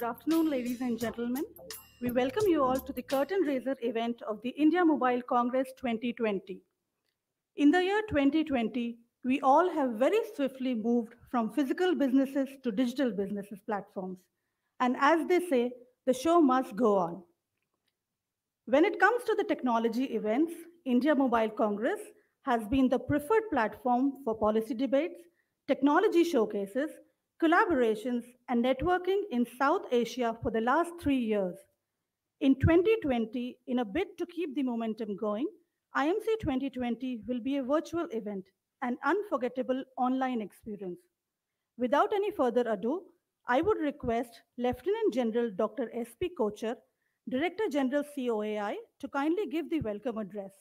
Good afternoon, ladies and gentlemen. We welcome you all to the curtain raiser event of the India Mobile Congress 2020. In the year 2020, we all have very swiftly moved from physical businesses to digital businesses platforms. And as they say, the show must go on. When it comes to the technology events, India Mobile Congress has been the preferred platform for policy debates, technology showcases, collaborations, and networking in South Asia for the last three years. In 2020, in a bid to keep the momentum going, IMC 2020 will be a virtual event, an unforgettable online experience. Without any further ado, I would request Lieutenant General Dr. S.P. Kocher, Director General COAI, to kindly give the welcome address.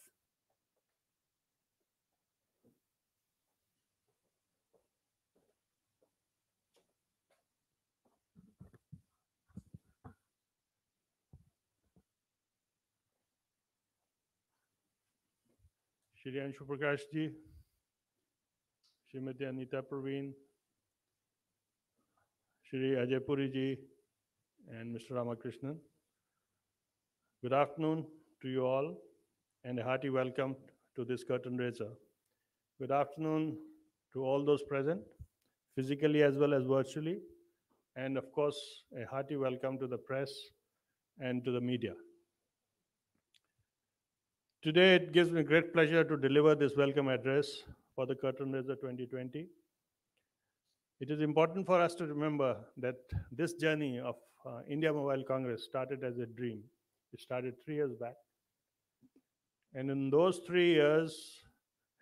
Shri Anshu Prakash ji Shrimati Anita Shri Ajaypuri ji and Mr. Ramakrishnan. Good afternoon to you all and a hearty welcome to this curtain raiser. Good afternoon to all those present, physically as well as virtually, and of course, a hearty welcome to the press and to the media. Today, it gives me great pleasure to deliver this welcome address for the Curtain Raiser 2020. It is important for us to remember that this journey of uh, India Mobile Congress started as a dream. It started three years back. And in those three years,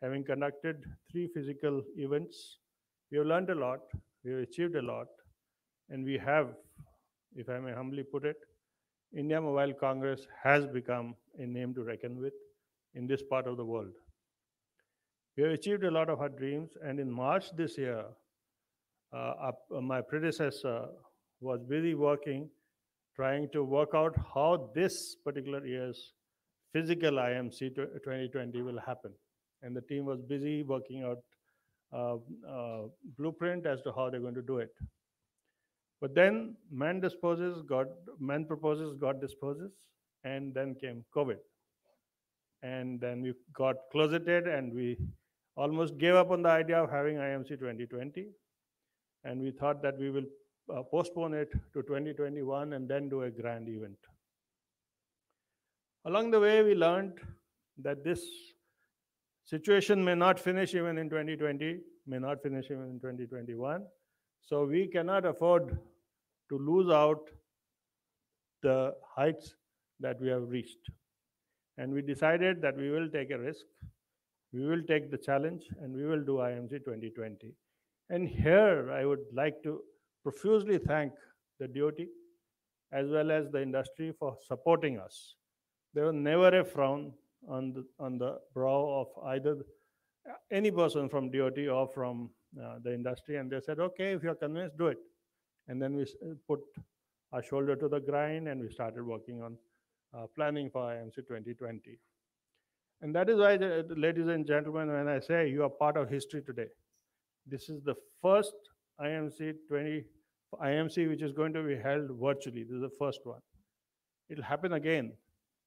having conducted three physical events, we have learned a lot, we have achieved a lot, and we have, if I may humbly put it, India Mobile Congress has become a name to reckon with in this part of the world. We have achieved a lot of our dreams, and in March this year, uh, uh my predecessor was busy working, trying to work out how this particular year's physical IMC 2020 will happen. And the team was busy working out um, uh, blueprint as to how they're going to do it. But then man disposes, God, man proposes, God disposes, and then came COVID and then we got closeted and we almost gave up on the idea of having IMC 2020. And we thought that we will uh, postpone it to 2021 and then do a grand event. Along the way, we learned that this situation may not finish even in 2020, may not finish even in 2021. So we cannot afford to lose out the heights that we have reached. And we decided that we will take a risk, we will take the challenge, and we will do IMG 2020. And here I would like to profusely thank the DOT as well as the industry for supporting us. There was never a frown on the, on the brow of either any person from DOT or from uh, the industry, and they said, okay, if you're convinced, do it. And then we put our shoulder to the grind and we started working on uh, planning for IMC 2020. And that is why, the, ladies and gentlemen, when I say you are part of history today, this is the first IMC 20 IMC which is going to be held virtually. This is the first one. It'll happen again,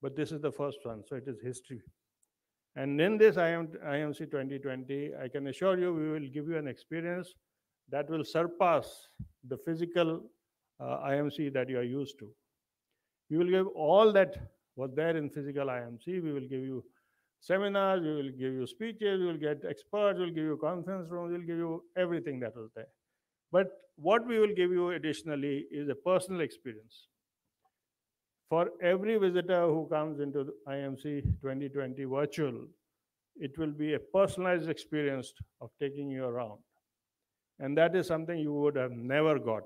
but this is the first one, so it is history. And in this IMC 2020, I can assure you we will give you an experience that will surpass the physical uh, IMC that you are used to. We will give all that was there in physical IMC. We will give you seminars, we will give you speeches, we will get experts, we will give you conference rooms, we will give you everything that was there. But what we will give you additionally is a personal experience. For every visitor who comes into the IMC 2020 virtual, it will be a personalized experience of taking you around. And that is something you would have never got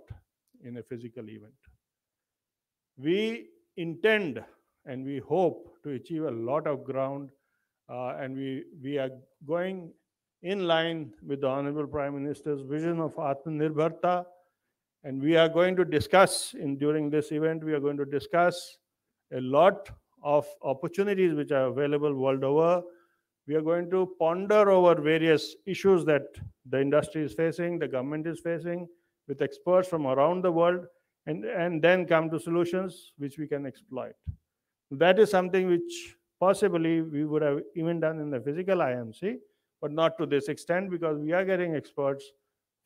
in a physical event. We intend and we hope to achieve a lot of ground uh, and we, we are going in line with the Honorable Prime Minister's vision of Atmanirbharta. And we are going to discuss in during this event, we are going to discuss a lot of opportunities which are available world over. We are going to ponder over various issues that the industry is facing, the government is facing, with experts from around the world and, and then come to solutions which we can exploit. That is something which possibly we would have even done in the physical IMC, but not to this extent because we are getting experts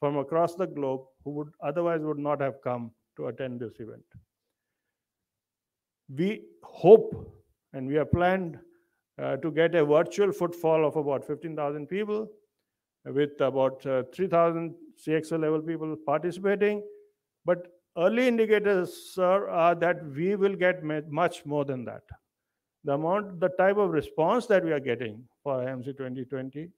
from across the globe who would otherwise would not have come to attend this event. We hope and we have planned uh, to get a virtual footfall of about 15,000 people with about uh, 3,000 CXL level people participating. But early indicators, sir, are that we will get much more than that. The amount, the type of response that we are getting for IMC 2020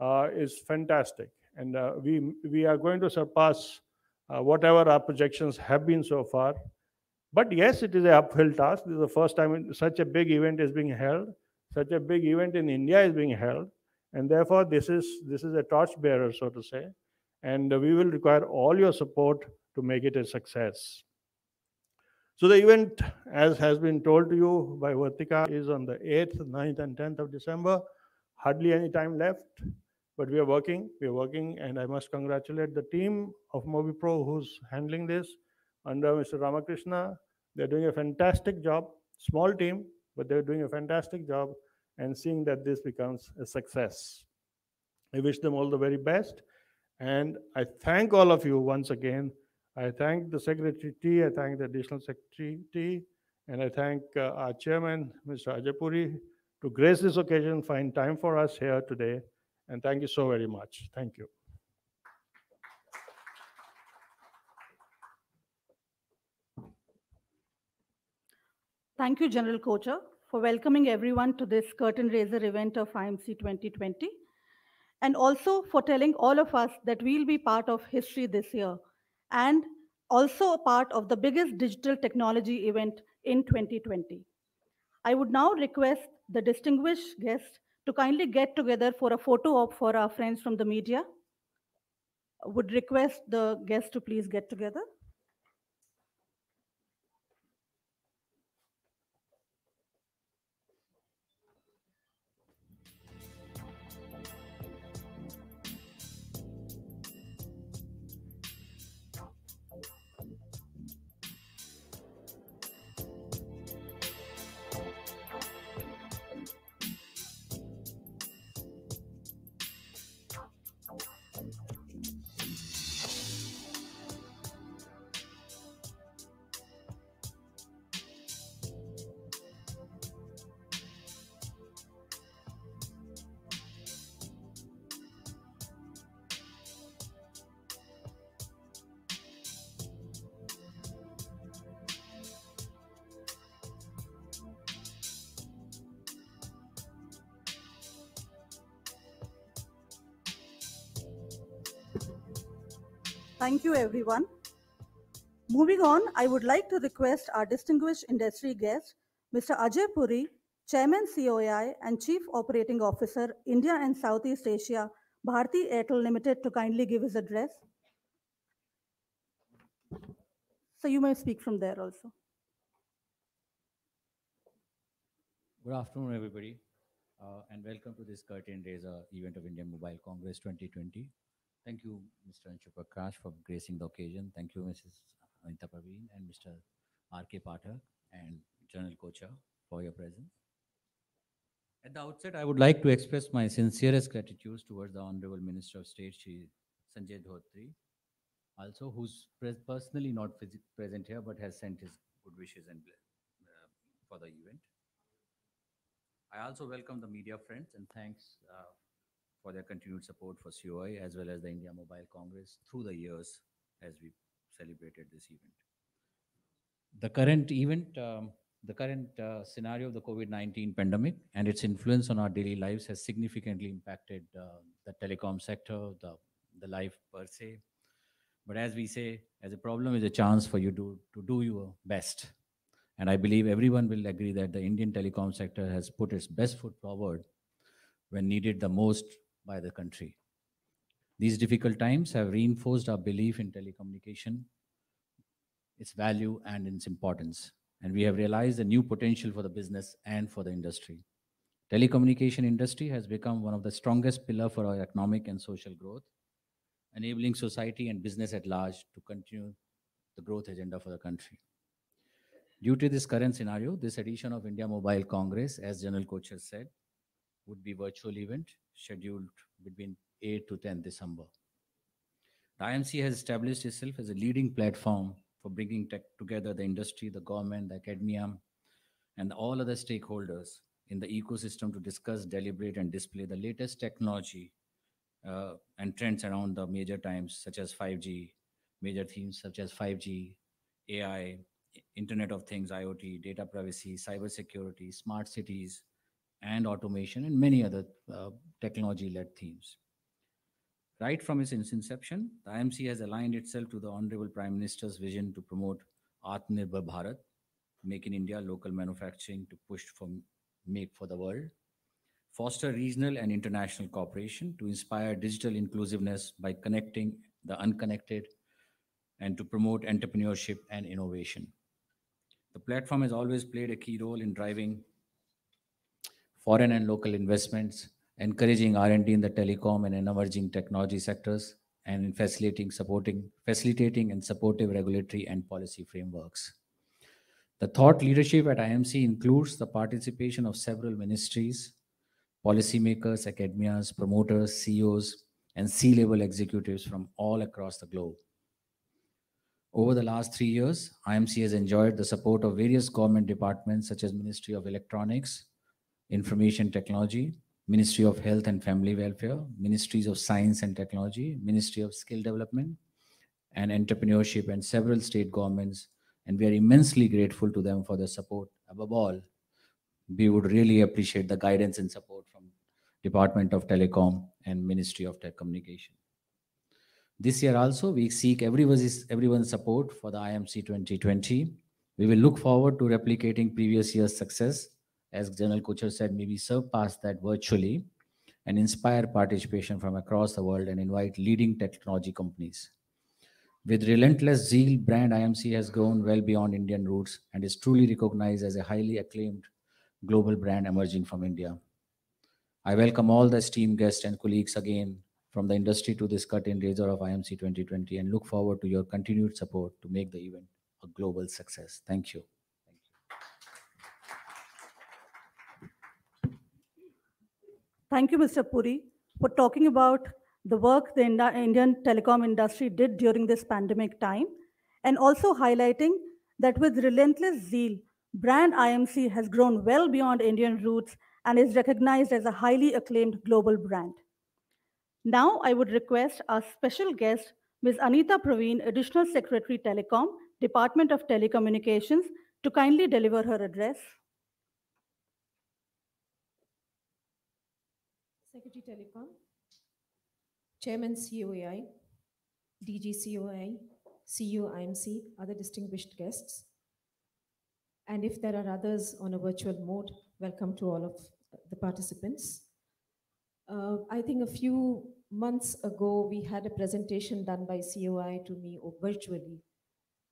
uh, is fantastic, and uh, we we are going to surpass uh, whatever our projections have been so far. But yes, it is an uphill task. This is the first time such a big event is being held. Such a big event in India is being held, and therefore this is this is a torchbearer, so to say, and we will require all your support to make it a success. So the event, as has been told to you by Vartika, is on the 8th, 9th, and 10th of December. Hardly any time left, but we are working. We are working, and I must congratulate the team of MobiPro who's handling this under Mr. Ramakrishna. They're doing a fantastic job. Small team, but they're doing a fantastic job and seeing that this becomes a success. I wish them all the very best. And I thank all of you once again I thank the Secretary T, I thank the Additional Secretary T, and I thank uh, our Chairman, Mr. Ajapuri, to grace this occasion, find time for us here today. And thank you so very much. Thank you. Thank you, General Kocher, for welcoming everyone to this curtain raiser event of IMC 2020, and also for telling all of us that we'll be part of history this year and also a part of the biggest digital technology event in 2020. I would now request the distinguished guest to kindly get together for a photo op for our friends from the media. I would request the guests to please get together. Thank you, everyone. Moving on, I would like to request our distinguished industry guest, Mr. Ajay Puri, Chairman COI and Chief Operating Officer, India and Southeast Asia, Bharti Airtel Limited, to kindly give his address. So you may speak from there also. Good afternoon, everybody, uh, and welcome to this Curtain Raiser event of Indian Mobile Congress 2020. Thank you, Mr. Anshu Prakash, for gracing the occasion. Thank you, Mrs. Anita and Mr. R.K. Pathak and General Kocha for your presence. At the outset, I would like to express my sincerest gratitude towards the Honorable Minister of State, Shri Sanjay Dhotri, also who's personally not present here but has sent his good wishes and uh, for the event. I also welcome the media friends and thanks uh, for their continued support for COI as well as the India Mobile Congress through the years as we celebrated this event. The current event, um, the current uh, scenario of the COVID 19 pandemic and its influence on our daily lives has significantly impacted uh, the telecom sector, the, the life per se. But as we say, as a problem is a chance for you to, to do your best. And I believe everyone will agree that the Indian telecom sector has put its best foot forward when needed the most by the country. These difficult times have reinforced our belief in telecommunication, its value, and its importance. And we have realized the new potential for the business and for the industry. Telecommunication industry has become one of the strongest pillar for our economic and social growth, enabling society and business at large to continue the growth agenda for the country. Due to this current scenario, this edition of India Mobile Congress, as General Kocher said, would be virtual event scheduled between 8 to 10 December. The IMC has established itself as a leading platform for bringing together the industry, the government, the academia, and all other stakeholders in the ecosystem to discuss, deliberate, and display the latest technology uh, and trends around the major times such as 5G, major themes such as 5G, AI, Internet of Things, IoT, data privacy, cybersecurity, smart cities, and automation and many other uh, technology-led themes. Right from its inception, the IMC has aligned itself to the Honorable Prime Minister's vision to promote Atmanirbhar Bharat, make in India local manufacturing to push for make for the world, foster regional and international cooperation to inspire digital inclusiveness by connecting the unconnected and to promote entrepreneurship and innovation. The platform has always played a key role in driving foreign and local investments, encouraging R&D in the telecom and emerging technology sectors, and in facilitating, supporting, facilitating and supportive regulatory and policy frameworks. The thought leadership at IMC includes the participation of several ministries, policymakers, academias, promoters, CEOs, and C-level executives from all across the globe. Over the last three years, IMC has enjoyed the support of various government departments such as Ministry of Electronics, Information Technology, Ministry of Health and Family Welfare, Ministries of Science and Technology, Ministry of Skill Development, and Entrepreneurship, and several state governments. And we are immensely grateful to them for their support. Above all, we would really appreciate the guidance and support from Department of Telecom and Ministry of Telecommunication. This year also, we seek everyone's, everyone's support for the IMC 2020. We will look forward to replicating previous year's success as General Kocher said, maybe surpass that virtually and inspire participation from across the world and invite leading technology companies. With relentless zeal, brand IMC has grown well beyond Indian roots and is truly recognized as a highly acclaimed global brand emerging from India. I welcome all the esteemed guests and colleagues again from the industry to this cut-in razor of IMC 2020 and look forward to your continued support to make the event a global success. Thank you. Thank you, Mr. Puri, for talking about the work the Ind Indian telecom industry did during this pandemic time, and also highlighting that with relentless zeal, brand IMC has grown well beyond Indian roots and is recognized as a highly acclaimed global brand. Now, I would request our special guest, Ms. Anita Praveen, Additional Secretary Telecom, Department of Telecommunications, to kindly deliver her address. City Telecom, Chairman COAI, DG COAI, CUIMC, other distinguished guests. And if there are others on a virtual mode, welcome to all of the participants. Uh, I think a few months ago, we had a presentation done by COI to me or virtually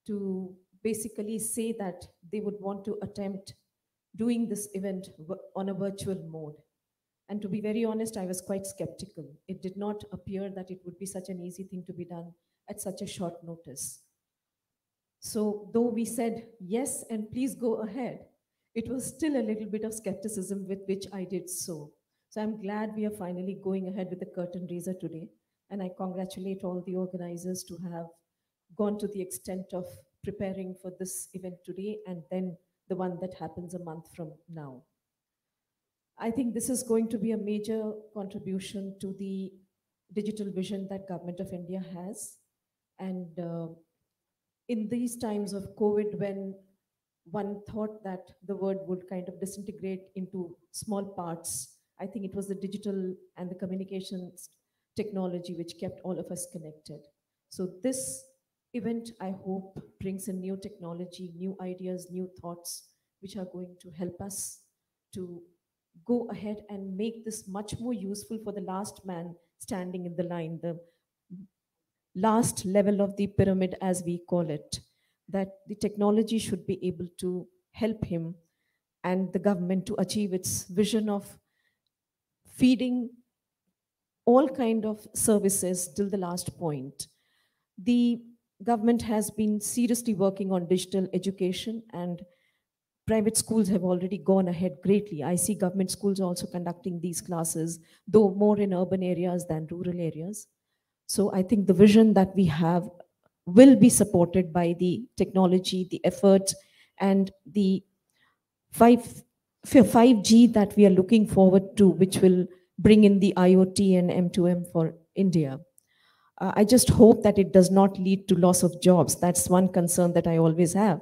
to basically say that they would want to attempt doing this event on a virtual mode. And to be very honest, I was quite skeptical. It did not appear that it would be such an easy thing to be done at such a short notice. So, though we said yes and please go ahead, it was still a little bit of skepticism with which I did so. So, I'm glad we are finally going ahead with the curtain raiser today. And I congratulate all the organizers to have gone to the extent of preparing for this event today and then the one that happens a month from now. I think this is going to be a major contribution to the digital vision that government of India has. And uh, in these times of COVID, when one thought that the world would kind of disintegrate into small parts, I think it was the digital and the communications technology which kept all of us connected. So this event, I hope, brings in new technology, new ideas, new thoughts, which are going to help us to go ahead and make this much more useful for the last man standing in the line, the last level of the pyramid, as we call it, that the technology should be able to help him and the government to achieve its vision of feeding all kind of services till the last point. The government has been seriously working on digital education and private schools have already gone ahead greatly. I see government schools also conducting these classes, though more in urban areas than rural areas. So I think the vision that we have will be supported by the technology, the effort, and the 5, 5G that we are looking forward to, which will bring in the IoT and M2M for India. Uh, I just hope that it does not lead to loss of jobs. That's one concern that I always have.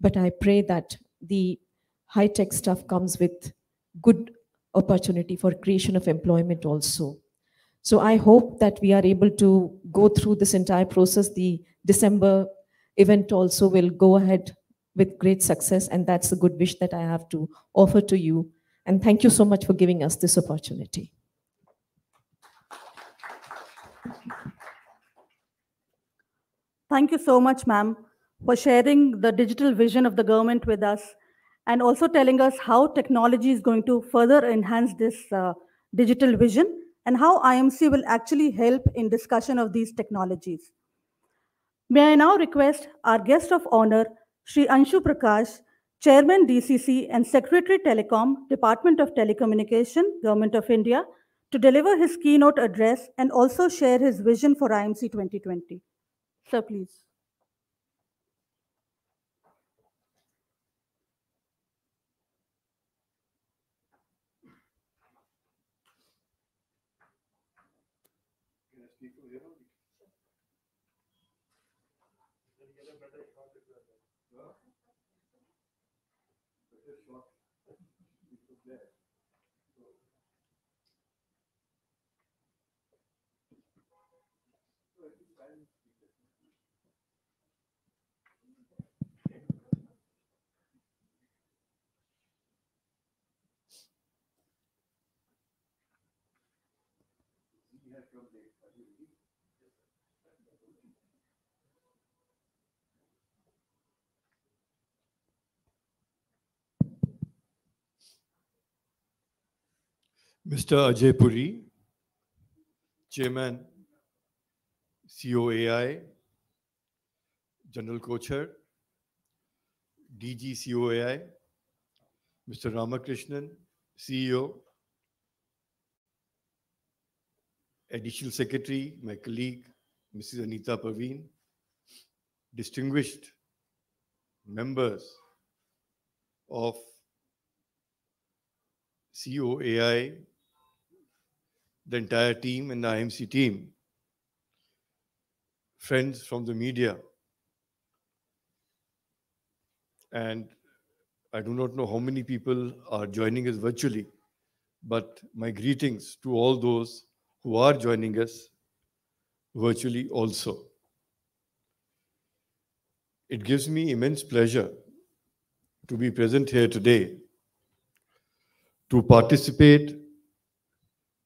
But I pray that the high tech stuff comes with good opportunity for creation of employment also. So I hope that we are able to go through this entire process. The December event also will go ahead with great success. And that's a good wish that I have to offer to you. And thank you so much for giving us this opportunity. Thank you so much, ma'am for sharing the digital vision of the government with us and also telling us how technology is going to further enhance this uh, digital vision and how IMC will actually help in discussion of these technologies. May I now request our guest of honor, Sri Anshu Prakash, Chairman DCC and Secretary Telecom, Department of Telecommunication, Government of India, to deliver his keynote address and also share his vision for IMC 2020. Sir, please. from the Mr. Ajay Puri, Chairman, COAI, General Co-Chair, DG COAI, Mr. Ramakrishnan, CEO, Additional Secretary, my colleague, Mrs. Anita Parveen, distinguished members of COAI, the entire team and the IMC team, friends from the media. And I do not know how many people are joining us virtually, but my greetings to all those who are joining us virtually also. It gives me immense pleasure to be present here today to participate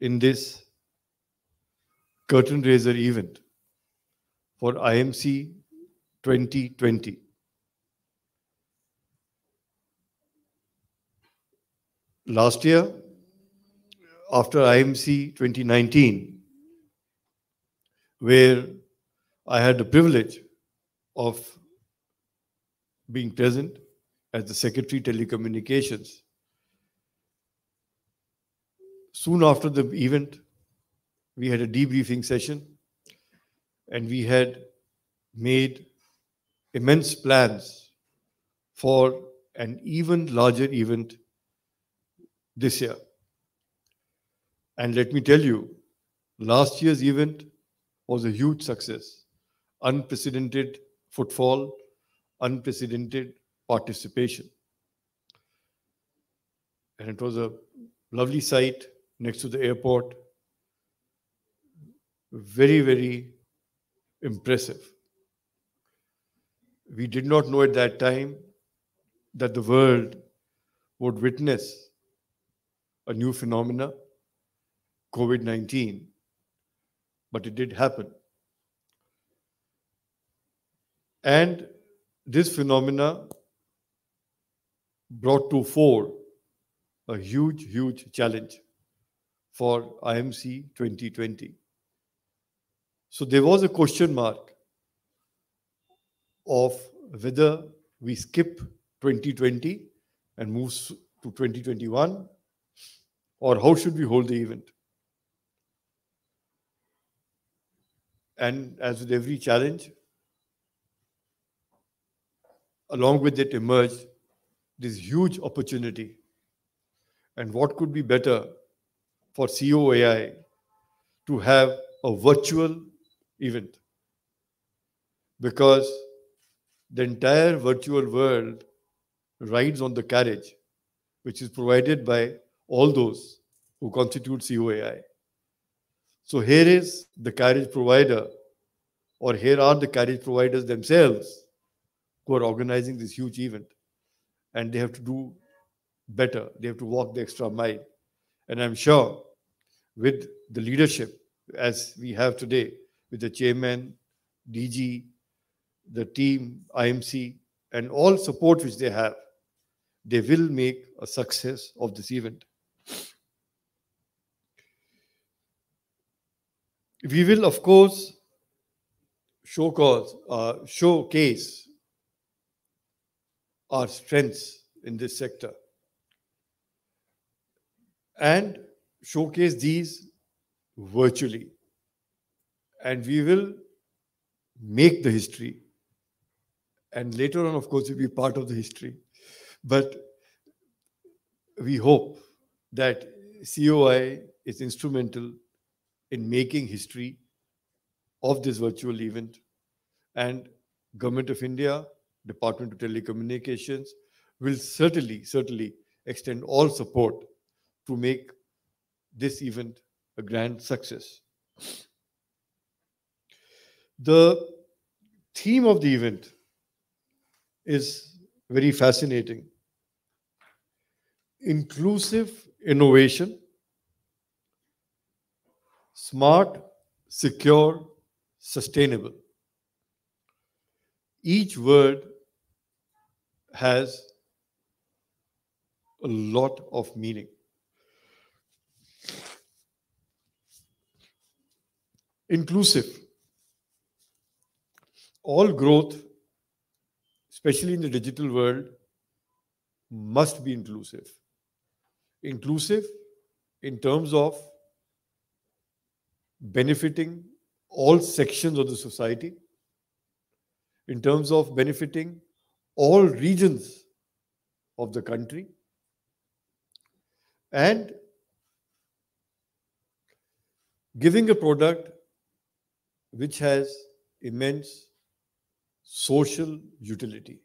in this curtain raiser event for IMC 2020. Last year, after IMC 2019, where I had the privilege of being present as the Secretary Telecommunications. Soon after the event, we had a debriefing session and we had made immense plans for an even larger event this year. And let me tell you, last year's event was a huge success. Unprecedented footfall, unprecedented participation. And it was a lovely site next to the airport. Very, very impressive. We did not know at that time that the world would witness a new phenomena COVID 19, but it did happen. And this phenomena brought to fore a huge, huge challenge for IMC 2020. So there was a question mark of whether we skip 2020 and move to 2021, or how should we hold the event? And as with every challenge, along with it emerged this huge opportunity. And what could be better for COAI to have a virtual event? Because the entire virtual world rides on the carriage which is provided by all those who constitute COAI. So here is the carriage provider, or here are the carriage providers themselves who are organizing this huge event. And they have to do better. They have to walk the extra mile. And I'm sure with the leadership as we have today, with the chairman, DG, the team, IMC, and all support which they have, they will make a success of this event. We will, of course, show cause, uh, showcase our strengths in this sector and showcase these virtually. And we will make the history. And later on, of course, we will be part of the history. But we hope that COI is instrumental in making history of this virtual event. And Government of India, Department of Telecommunications will certainly, certainly extend all support to make this event a grand success. The theme of the event is very fascinating inclusive innovation smart, secure, sustainable. Each word has a lot of meaning. Inclusive. All growth, especially in the digital world, must be inclusive. Inclusive in terms of benefiting all sections of the society, in terms of benefiting all regions of the country, and giving a product which has immense social utility.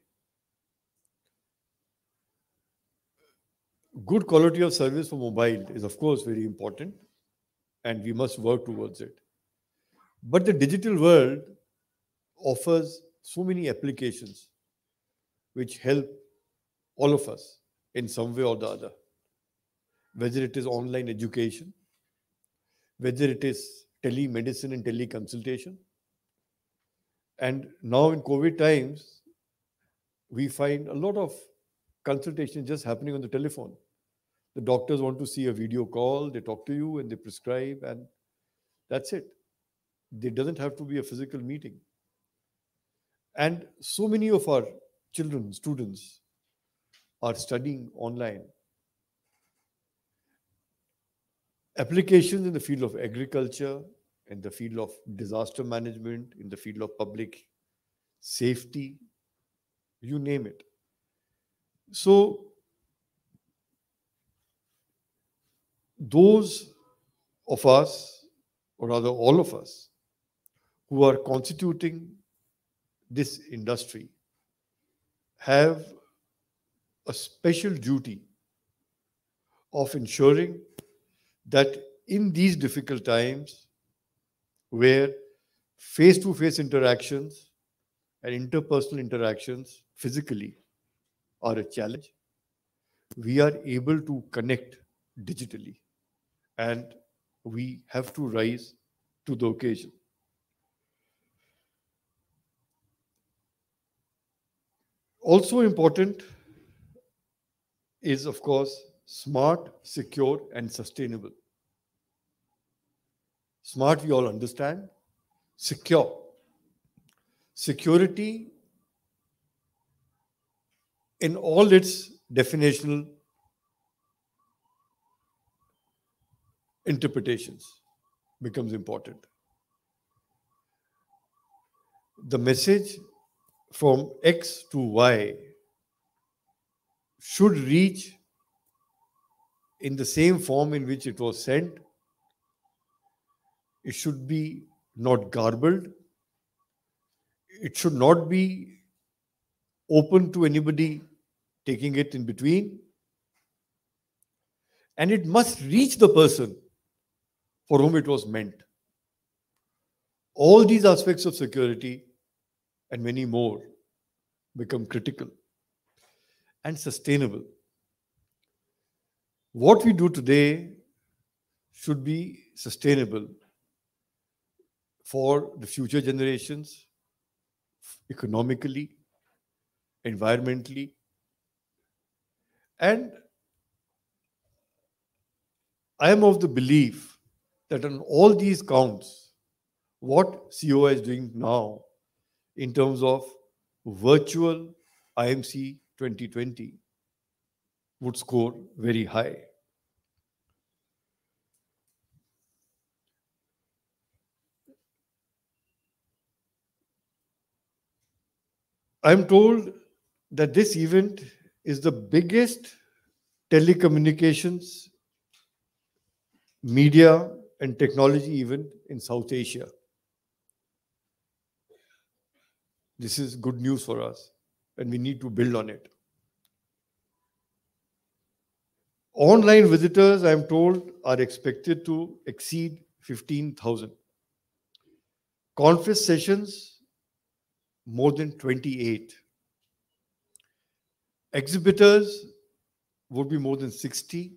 Good quality of service for mobile is, of course, very important and we must work towards it. But the digital world offers so many applications which help all of us in some way or the other. Whether it is online education, whether it is telemedicine and teleconsultation. And now in COVID times, we find a lot of consultation just happening on the telephone. The doctors want to see a video call, they talk to you and they prescribe, and that's it. There doesn't have to be a physical meeting. And so many of our children, students, are studying online. Applications in the field of agriculture, in the field of disaster management, in the field of public safety, you name it. So, those of us, or rather all of us, who are constituting this industry have a special duty of ensuring that in these difficult times where face to face interactions and interpersonal interactions physically are a challenge, we are able to connect digitally and we have to rise to the occasion. Also important is, of course, smart, secure, and sustainable. Smart, we all understand. Secure. Security, in all its definitional interpretations becomes important. The message from X to Y should reach in the same form in which it was sent. It should be not garbled. It should not be open to anybody taking it in between. And it must reach the person for whom it was meant. All these aspects of security and many more become critical and sustainable. What we do today should be sustainable for the future generations, economically, environmentally, and I am of the belief that on all these counts, what COI is doing now in terms of virtual IMC 2020 would score very high. I'm told that this event is the biggest telecommunications media and technology even in South Asia. This is good news for us, and we need to build on it. Online visitors, I am told, are expected to exceed 15,000. Conference sessions, more than 28. Exhibitors would be more than 60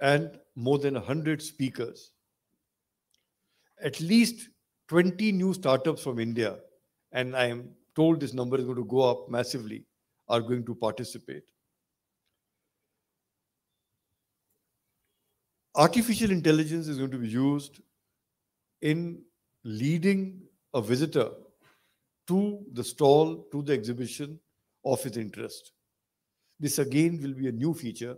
and more than 100 speakers at least 20 new startups from India, and I am told this number is going to go up massively, are going to participate. Artificial intelligence is going to be used in leading a visitor to the stall, to the exhibition of his interest. This again will be a new feature.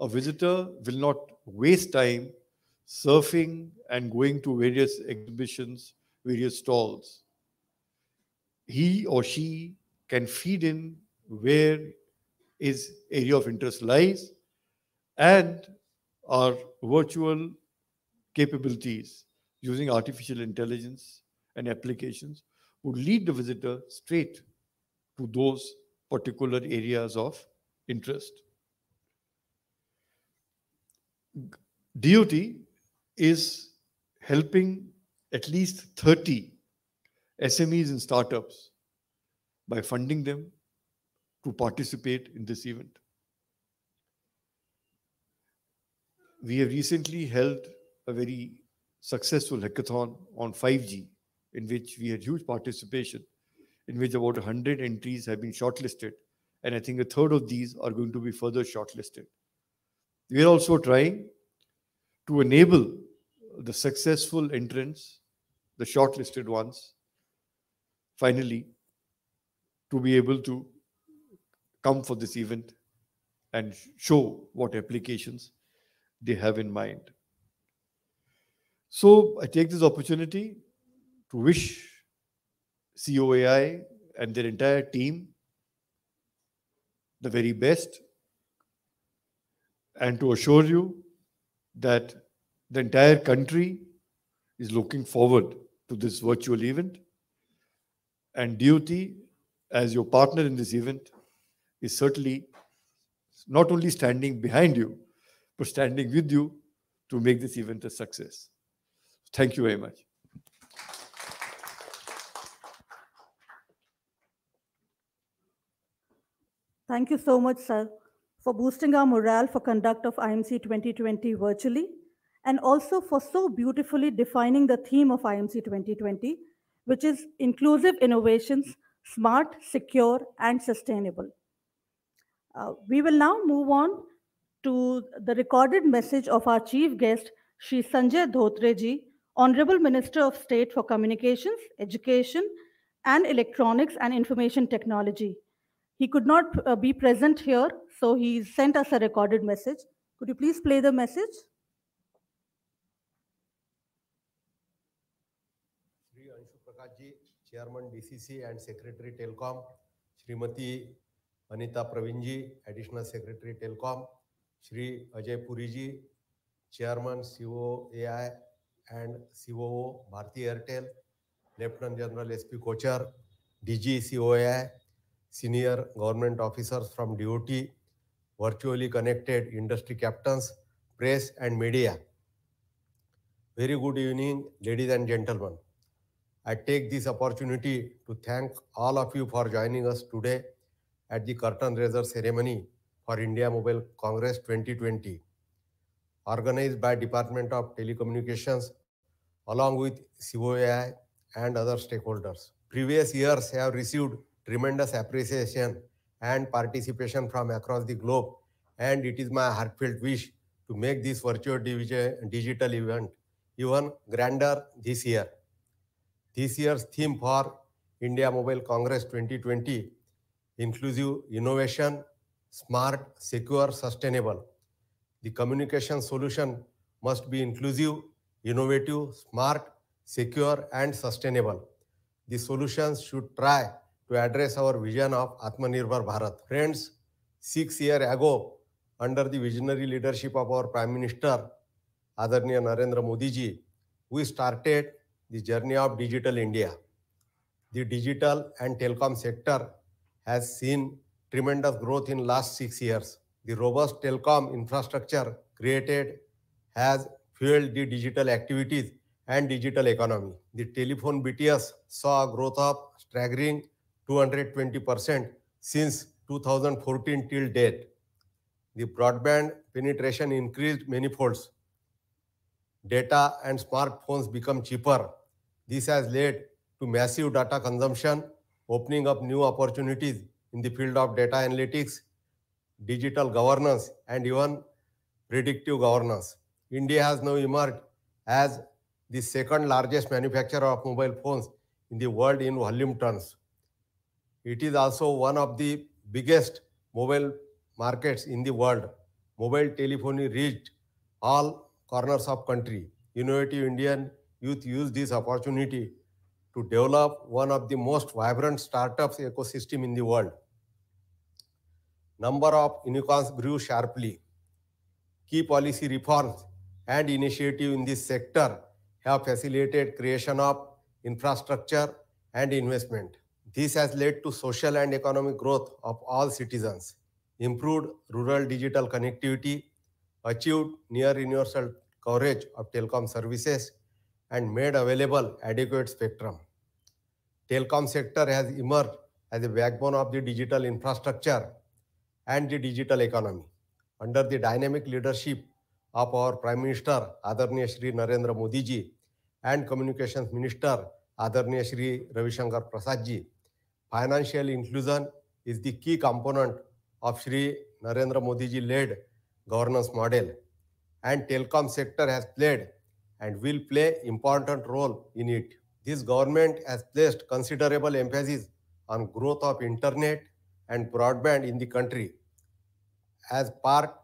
A visitor will not waste time surfing, and going to various exhibitions, various stalls. He or she can feed in where his area of interest lies and our virtual capabilities using artificial intelligence and applications would lead the visitor straight to those particular areas of interest. DOT is helping at least 30 SMEs and startups by funding them to participate in this event. We have recently held a very successful hackathon on 5G, in which we had huge participation, in which about 100 entries have been shortlisted. And I think a third of these are going to be further shortlisted. We are also trying to enable the successful entrants, the shortlisted ones, finally to be able to come for this event and show what applications they have in mind. So I take this opportunity to wish COAI and their entire team the very best and to assure you that the entire country is looking forward to this virtual event. And DOT, as your partner in this event, is certainly not only standing behind you, but standing with you to make this event a success. Thank you very much. Thank you so much, sir, for boosting our morale for conduct of IMC 2020 virtually and also for so beautifully defining the theme of IMC 2020, which is inclusive innovations, smart, secure, and sustainable. Uh, we will now move on to the recorded message of our chief guest, Shri Sanjay Dhotreji, Honorable Minister of State for Communications, Education, and Electronics and Information Technology. He could not uh, be present here, so he sent us a recorded message. Could you please play the message? Chairman DCC and secretary telecom Shrimati Anita Praveen ji additional secretary telecom Shri Ajay Puri ji chairman C O A I and C O Bharti Airtel lieutenant general S P Kochhar D G C O A I senior government officers from D O T virtually connected industry captains, press and media. Very good evening, ladies and I take this opportunity to thank all of you for joining us today at the curtain raiser ceremony for India Mobile Congress 2020, organized by Department of Telecommunications along with COAI and other stakeholders. Previous years have received tremendous appreciation and participation from across the globe, and it is my heartfelt wish to make this virtual digital event even grander this year. This year's theme for India Mobile Congress 2020 inclusive innovation, smart, secure, sustainable. The communication solution must be inclusive, innovative, smart, secure, and sustainable. The solutions should try to address our vision of Atmanirbhar Bharat. Friends, 6 year ago, under the visionary leadership of our Prime Minister, Adarniya Narendra Modi ji, we started the journey of digital India. The digital and telecom sector has seen tremendous growth in last six years. The robust telecom infrastructure created has fueled the digital activities and digital economy. The telephone BTS saw a growth of staggering 220% since 2014 till date. The broadband penetration increased many folds. Data and smartphones become cheaper this has led to massive data consumption, opening up new opportunities in the field of data analytics, digital governance, and even predictive governance. India has now emerged as the second largest manufacturer of mobile phones in the world in volume terms. It is also one of the biggest mobile markets in the world. Mobile telephony reached all corners of country. Innovative Indian youth use this opportunity to develop one of the most vibrant startups ecosystem in the world. Number of unicorns grew sharply. Key policy reforms and initiative in this sector have facilitated creation of infrastructure and investment. This has led to social and economic growth of all citizens, improved rural digital connectivity, achieved near universal coverage of telecom services, and made available adequate spectrum. Telecom sector has emerged as the backbone of the digital infrastructure and the digital economy. Under the dynamic leadership of our Prime Minister Adarniya Shri Narendra Modi ji and Communications Minister Adarniya Shri Ravishankar Prasad ji, financial inclusion is the key component of Shri Narendra Modi ji led governance model and telecom sector has played and will play important role in it. This government has placed considerable emphasis on growth of internet and broadband in the country as part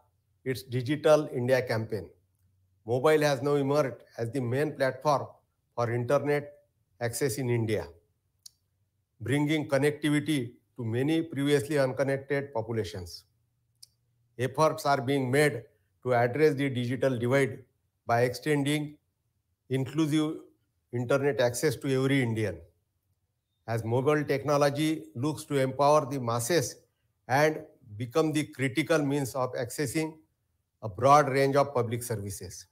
its Digital India campaign. Mobile has now emerged as the main platform for internet access in India, bringing connectivity to many previously unconnected populations. Efforts are being made to address the digital divide by extending inclusive internet access to every Indian. As mobile technology looks to empower the masses and become the critical means of accessing a broad range of public services.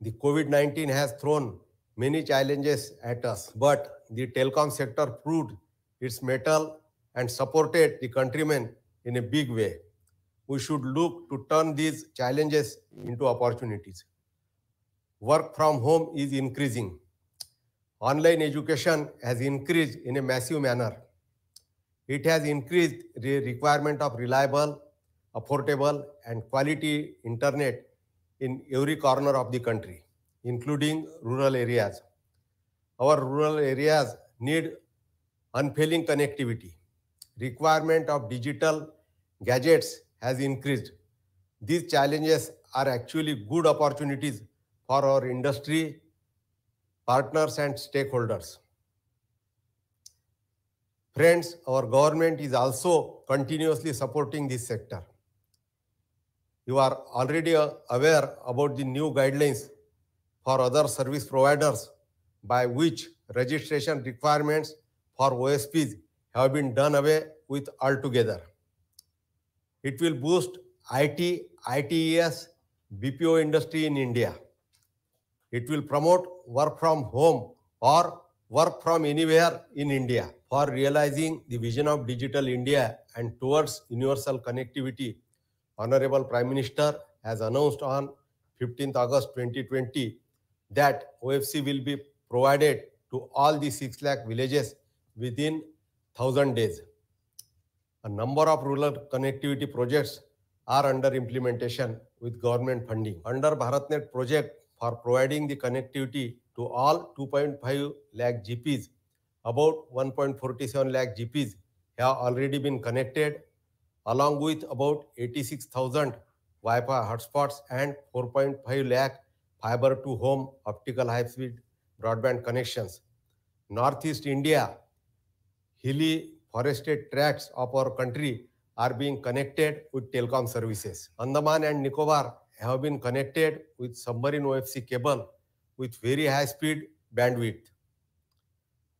The COVID-19 has thrown many challenges at us, but the telecom sector proved its mettle and supported the countrymen in a big way. We should look to turn these challenges into opportunities work from home is increasing. Online education has increased in a massive manner. It has increased the requirement of reliable, affordable, and quality internet in every corner of the country, including rural areas. Our rural areas need unfailing connectivity. Requirement of digital gadgets has increased. These challenges are actually good opportunities for our industry, partners and stakeholders. Friends, our government is also continuously supporting this sector. You are already uh, aware about the new guidelines for other service providers by which registration requirements for OSPs have been done away with altogether. It will boost IT, ITES, BPO industry in India. It will promote work from home or work from anywhere in India for realizing the vision of digital India and towards universal connectivity. Honorable Prime Minister has announced on 15th August 2020 that OFC will be provided to all the 6 lakh villages within 1000 days. A number of rural connectivity projects are under implementation with government funding. Under BharatNet project, for providing the connectivity to all 2.5 lakh GPs. About 1.47 lakh GPs have already been connected along with about 86,000 Wi-Fi hotspots and 4.5 lakh fiber to home optical high-speed broadband connections. Northeast India, hilly forested tracts of our country are being connected with telecom services. Andaman and Nicobar have been connected with submarine OFC cable with very high speed bandwidth.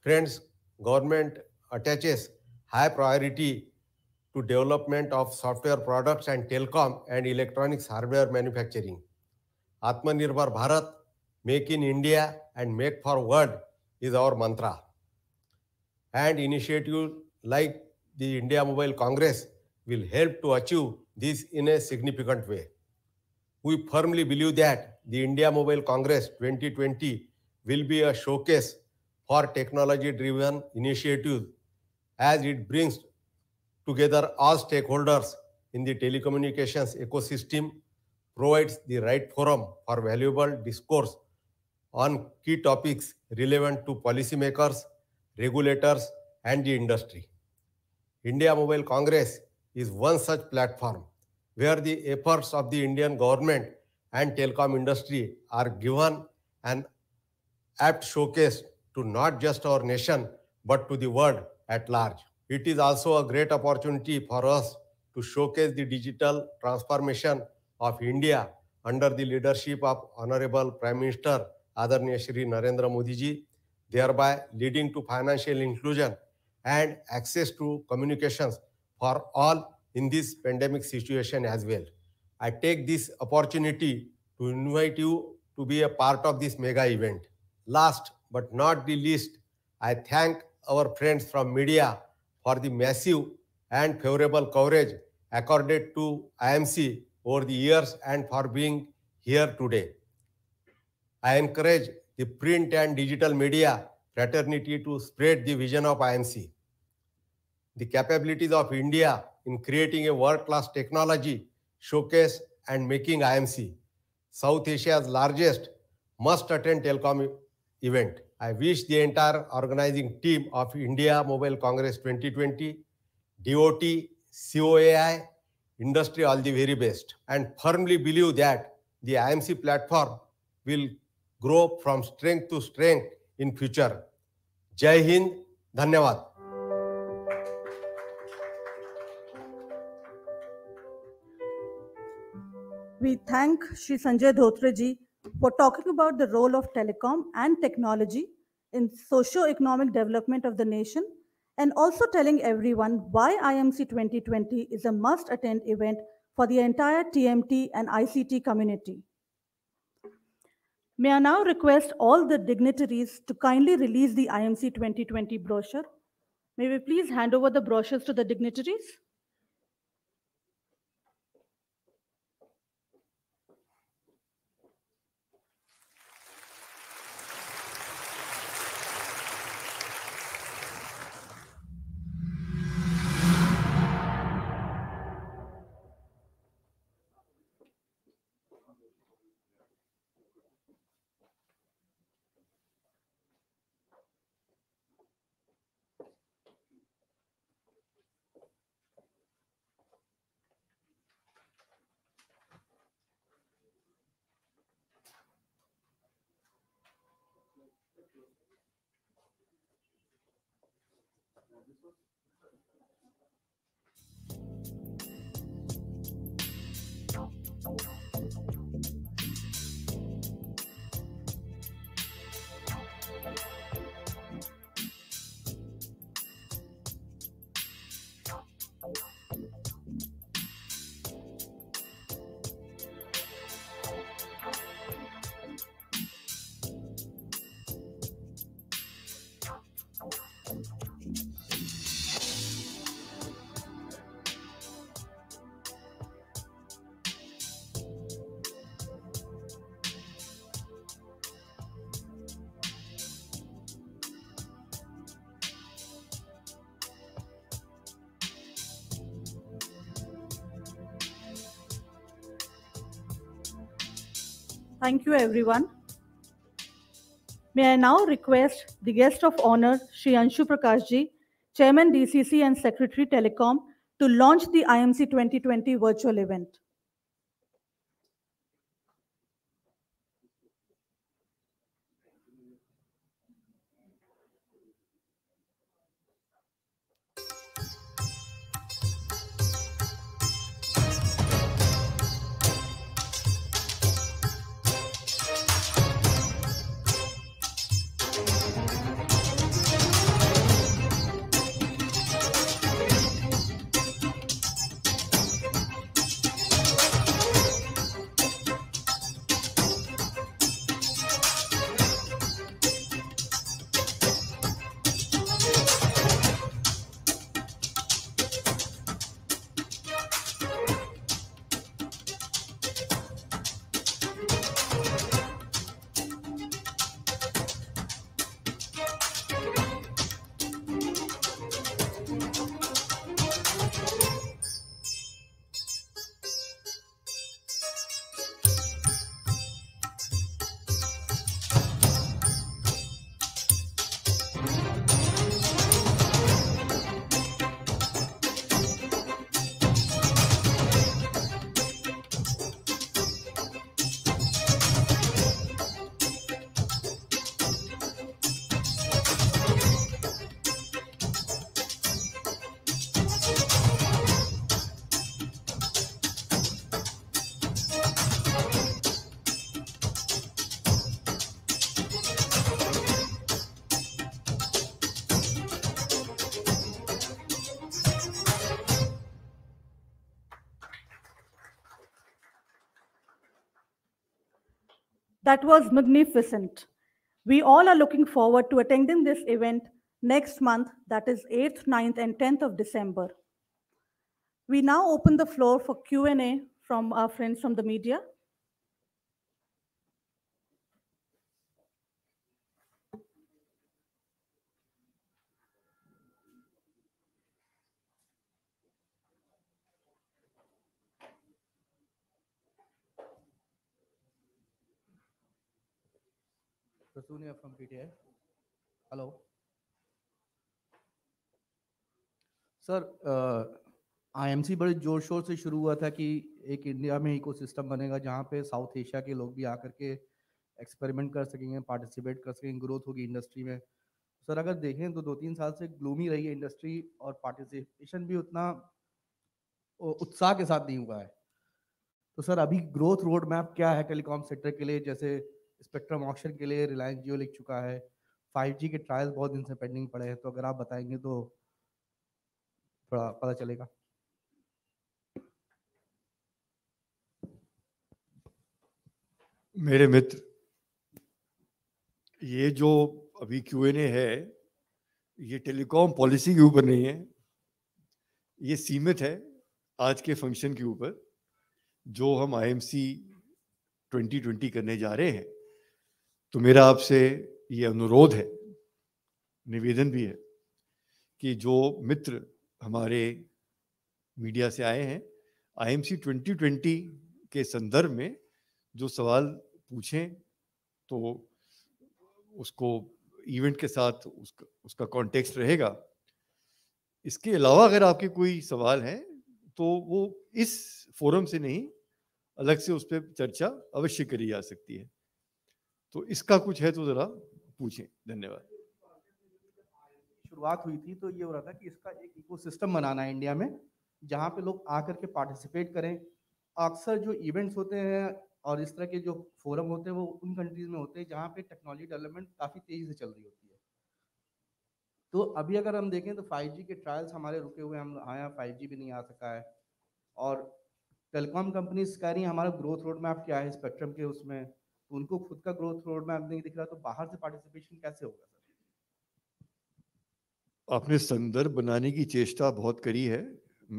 Friends, government attaches high priority to development of software products and telecom and electronics hardware manufacturing. Atmanirbhar Bharat, Make in India and Make for World is our mantra. And initiatives like the India Mobile Congress will help to achieve this in a significant way we firmly believe that the India Mobile Congress 2020 will be a showcase for technology-driven initiatives as it brings together all stakeholders in the telecommunications ecosystem, provides the right forum for valuable discourse on key topics relevant to policymakers, regulators, and the industry. India Mobile Congress is one such platform where the efforts of the Indian government and telecom industry are given an apt showcase to not just our nation, but to the world at large. It is also a great opportunity for us to showcase the digital transformation of India under the leadership of Honorable Prime Minister Adarniya Shri Narendra Modi ji, thereby leading to financial inclusion and access to communications for all in this pandemic situation as well. I take this opportunity to invite you to be a part of this mega event. Last but not the least, I thank our friends from media for the massive and favorable coverage accorded to IMC over the years and for being here today. I encourage the print and digital media fraternity to spread the vision of IMC. The capabilities of India in creating a world-class technology showcase and making IMC South Asia's largest must-attend telecom event. I wish the entire organizing team of India Mobile Congress 2020, DOT, COAI, industry all the very best and firmly believe that the IMC platform will grow from strength to strength in future. Jai Hind, धन्यवाद We thank Sri Sanjay Dhotre for talking about the role of telecom and technology in socio-economic development of the nation and also telling everyone why IMC 2020 is a must-attend event for the entire TMT and ICT community. May I now request all the dignitaries to kindly release the IMC 2020 brochure. May we please hand over the brochures to the dignitaries? this one? Thank you, everyone. May I now request the guest of honor, Sri Anshu Prakashji, Chairman DCC and Secretary Telecom, to launch the IMC 2020 virtual event. That was magnificent. We all are looking forward to attending this event next month, that is 8th, 9th, and 10th of December. We now open the floor for Q&A from our friends from the media. Sunia from PTI. Hello. Sir IMC uh, बड़े जोर शोर से शुरू हुआ था कि एक India में इको सिस्टम बनेगा जहाँ पे साउथ एशिया के लोग भी आकर के एक्सपेरिमेंट कर सकेंगे पार्टिसिपेट कर सकेंगे ग्रोथ होगी इंडस्ट्री में सर अगर देखें तो दो तीन साल से ग्लूमी रही है इंडस्ट्री और पार्टिसिपेशन भी उतना उत्साह के साथ नहीं हुआ है तो सर अभी ग्रोथ रोड मैप क्या है टेलीकॉम सेक्टर के लिए जैसे स्पेक्ट्रम ऑक्शन के लिए रिलायंस जियो लिख चुका है जी के ट्रायल बहुत दिन से पेंडिंग पड़े हैं तो अगर आप बताएंगे तो थोड़ा पता चलेगा मेरे मित्र ये जो अभी क्यू एन ए है ये टेलीकॉम पॉलिसी के ऊपर नहीं है ये सीमित है आज के फंक्शन के ऊपर जो हम आईएमसी 2020 करने जा रहे हैं तो मेरा आपसे ये अनुरोध है निवेदन भी है कि जो मित्र हमारे मीडिया से आए हैं आईएमसी 2020 के संदर्भ में जो सवाल पूछें तो उसको इवेंट के साथ उसका उसका कॉन्टेक्स्ट रहेगा इसके अलावा अगर आपके कोई सवाल हैं तो वो इस फोरम से नहीं अलग से उस पर चर्चा अवश्य करी जा सकती है तो इसका कुछ है तो जरा पूछें धन्यवाद शुरुआत हुई थी तो ये हो रहा था कि इसका एक इकोसिस्टम बनाना है इंडिया में जहाँ पे लोग आकर के पार्टिसिपेट करें अक्सर जो इवेंट्स होते हैं और इस तरह के जो फोरम होते हैं वो उन कंट्रीज में होते हैं जहाँ पे टेक्नोलॉजी डेवलपमेंट काफ़ी तेज़ी से चल रही होती है तो अभी अगर हम देखें तो 5G के ट्रायल्स हमारे रुके हुए हम आया हाँ 5G भी नहीं आ सका है और टेलीकॉम कंपनीज कह रही हैं हमारा ग्रोथ रोड मैप क्या है स्पेक्ट्रम के उसमें तो उनको खुद का ग्रोथ रोड मैप नहीं दिख रहा तो बाहर से पार्टिसिपेशन कैसे होगा सर आपने संदर्भ बनाने की चेष्टा बहुत करी है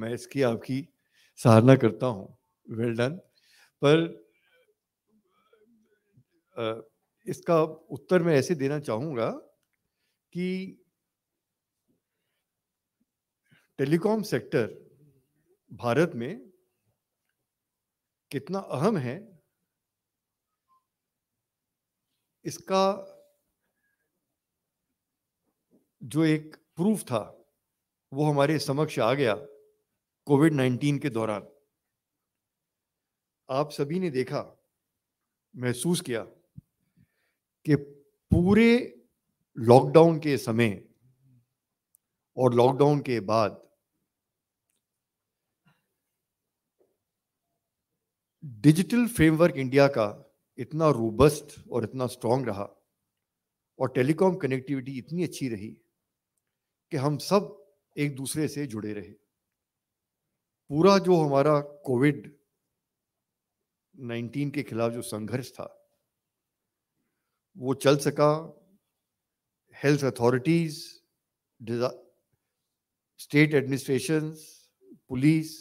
मैं इसकी आपकी सराहना करता हूँ वेल डन पर इसका उत्तर मैं ऐसे देना चाहूँगा कि टेलीकॉम सेक्टर भारत में कितना अहम है इसका जो एक प्रूफ था वो हमारे समक्ष आ गया कोविड नाइन्टीन के दौरान आप सभी ने देखा महसूस किया कि पूरे लॉकडाउन के समय और लॉकडाउन के बाद डिजिटल फ्रेमवर्क इंडिया का इतना रोबस्ट और इतना स्ट्रांग रहा और टेलीकॉम कनेक्टिविटी इतनी अच्छी रही कि हम सब एक दूसरे से जुड़े रहे पूरा जो हमारा कोविड 19 के खिलाफ जो संघर्ष था वो चल सका health authorities state administration police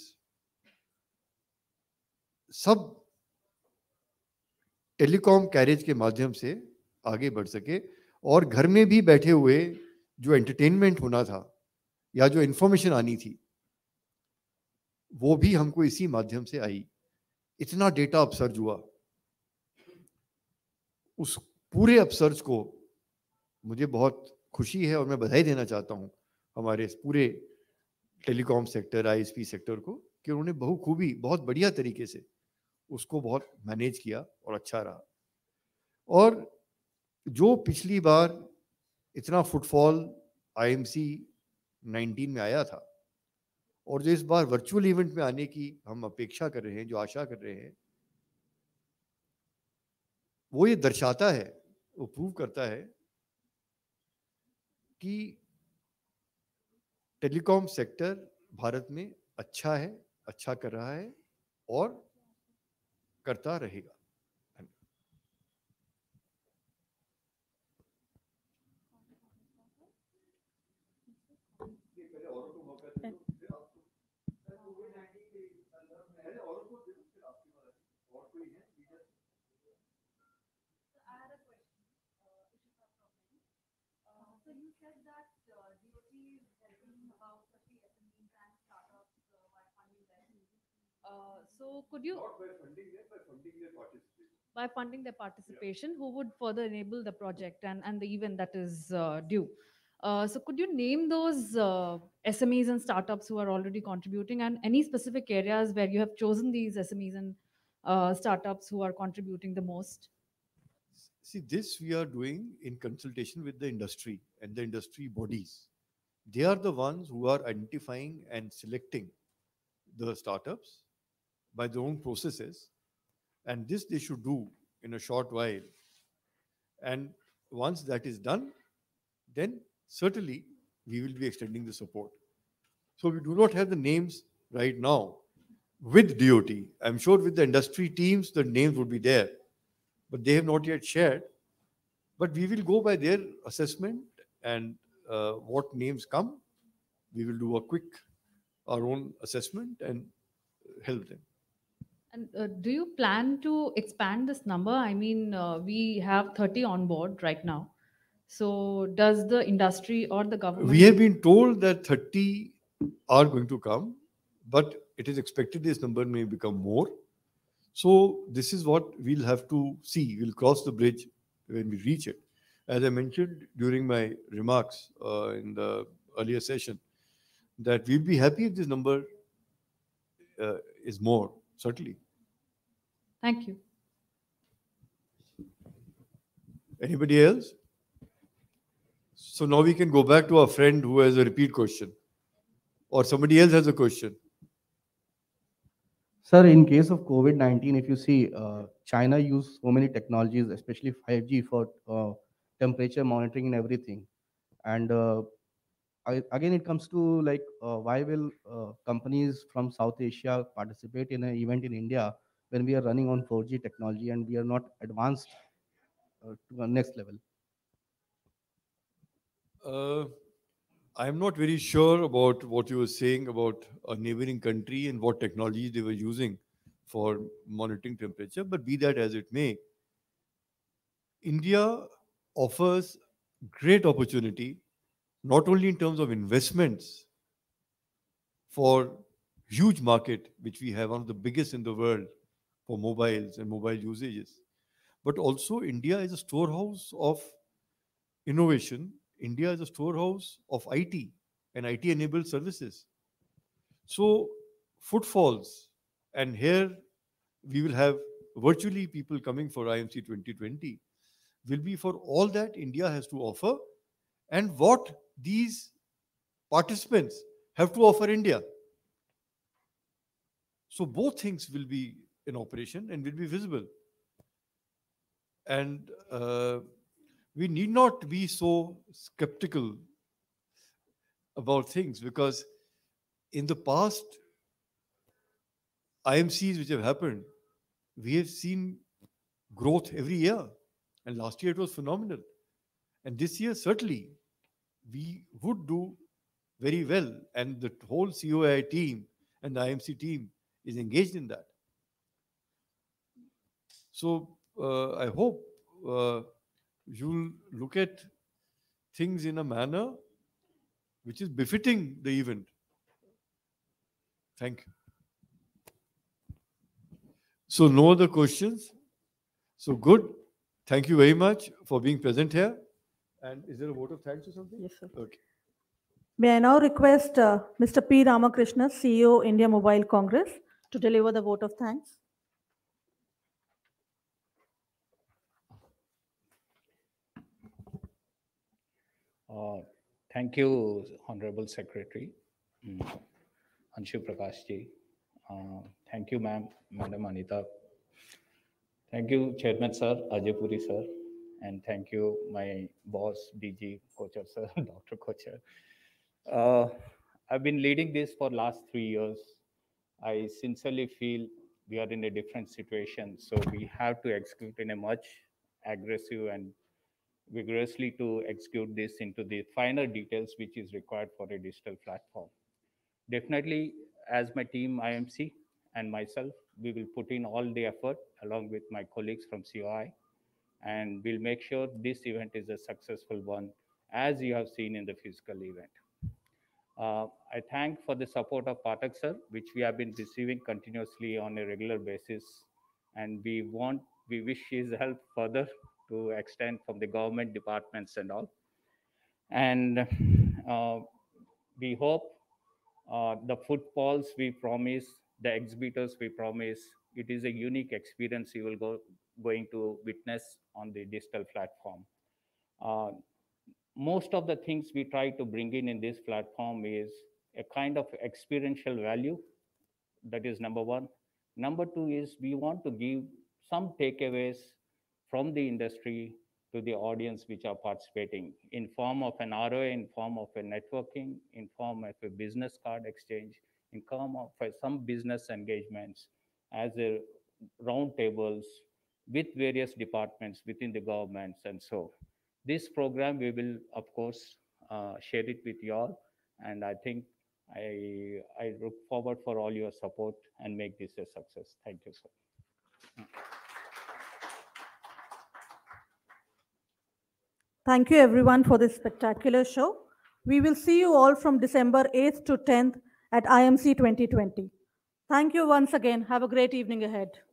सब टेलीकॉम कैरेज के माध्यम से आगे बढ़ सके और घर में भी बैठे हुए जो एंटरटेनमेंट होना था या जो इन्फॉर्मेशन आनी थी वो भी हमको इसी माध्यम से आई इतना डेटा अपसर्ज हुआ उस पूरे अपसर्ज को मुझे बहुत खुशी है और मैं बधाई देना चाहता हूँ हमारे इस पूरे टेलीकॉम सेक्टर आईएसपी सेक्टर को कि उन्होंने बहुखूबी बहुत बढ़िया तरीके से उसको बहुत मैनेज किया और अच्छा रहा और जो पिछली बार इतना फुटफॉल आईएमसी 19 में आया था और जो इस बार वर्चुअल इवेंट में आने की हम अपेक्षा कर रहे हैं जो आशा कर रहे हैं वो ये दर्शाता है वो प्रूव करता है कि टेलीकॉम सेक्टर भारत में अच्छा है अच्छा कर रहा है और करता रहेगा So could you? Not by funding them, by funding their participation. By funding their participation, yeah. who would further enable the project and, and the event that is uh, due. Uh, so could you name those uh, SMEs and startups who are already contributing and any specific areas where you have chosen these SMEs and uh, startups who are contributing the most? See, this we are doing in consultation with the industry and the industry bodies. They are the ones who are identifying and selecting the startups by their own processes. And this they should do in a short while. And once that is done, then certainly we will be extending the support. So we do not have the names right now with DOT. I'm sure with the industry teams, the names would be there, but they have not yet shared. But we will go by their assessment and uh, what names come. We will do a quick, our own assessment and help them. And uh, do you plan to expand this number? I mean, uh, we have 30 on board right now. So, does the industry or the government? We have been told that 30 are going to come, but it is expected this number may become more. So, this is what we'll have to see. We'll cross the bridge when we reach it. As I mentioned during my remarks uh, in the earlier session, that we'll be happy if this number uh, is more, certainly. Thank you. Anybody else? So now we can go back to our friend who has a repeat question or somebody else has a question. Sir, in case of COVID-19, if you see, uh, China used so many technologies, especially 5G for uh, temperature monitoring and everything. And uh, I, again, it comes to like, uh, why will uh, companies from South Asia participate in an event in India when we are running on 4G technology and we are not advanced uh, to the next level? Uh, I'm not very sure about what you were saying about a neighboring country and what technology they were using for monitoring temperature, but be that as it may, India offers great opportunity not only in terms of investments for huge market which we have one of the biggest in the world for mobiles and mobile usages. But also, India is a storehouse of innovation. India is a storehouse of IT and IT enabled services. So, footfalls, and here we will have virtually people coming for IMC 2020 will be for all that India has to offer and what these participants have to offer India. So both things will be in operation and will be visible. And uh, we need not be so skeptical about things because in the past IMCs which have happened, we have seen growth every year. And last year it was phenomenal. And this year, certainly, we would do very well. And the whole COI team and the IMC team is engaged in that. So uh, I hope uh, you'll look at things in a manner which is befitting the event. Thank you. So, no other questions? So, good. Thank you very much for being present here. And is there a vote of thanks or something? Yes, sir. Okay. May I now request uh, Mr. P. Ramakrishna, CEO, India Mobile Congress, to deliver the vote of thanks? Uh, thank you, Honorable Secretary um, Anshu Prakashji. Uh, thank you, ma'am, Madam Anita. Thank you, Chairman Sir, Ajay Sir, and thank you, my boss, DG Kocher Sir, Dr. Kocher. Uh, I've been leading this for last three years. I sincerely feel we are in a different situation, so we have to execute in a much aggressive and vigorously to execute this into the finer details which is required for a digital platform. Definitely, as my team IMC and myself, we will put in all the effort along with my colleagues from COI, and we'll make sure this event is a successful one, as you have seen in the physical event. Uh, I thank for the support of Patak sir, which we have been receiving continuously on a regular basis, and we want we wish his help further to extend from the government departments and all. And uh, we hope uh, the footfalls we promise, the exhibitors we promise, it is a unique experience you will go going to witness on the digital platform. Uh, most of the things we try to bring in in this platform is a kind of experiential value. That is number one. Number two is we want to give some takeaways from the industry to the audience which are participating in form of an ROA, in form of a networking, in form of a business card exchange, in form of some business engagements as a roundtables with various departments within the governments and so. This program, we will, of course, uh, share it with you all. And I think I, I look forward for all your support and make this a success. Thank you, sir. Thank you everyone for this spectacular show. We will see you all from December 8th to 10th at IMC 2020. Thank you once again. Have a great evening ahead.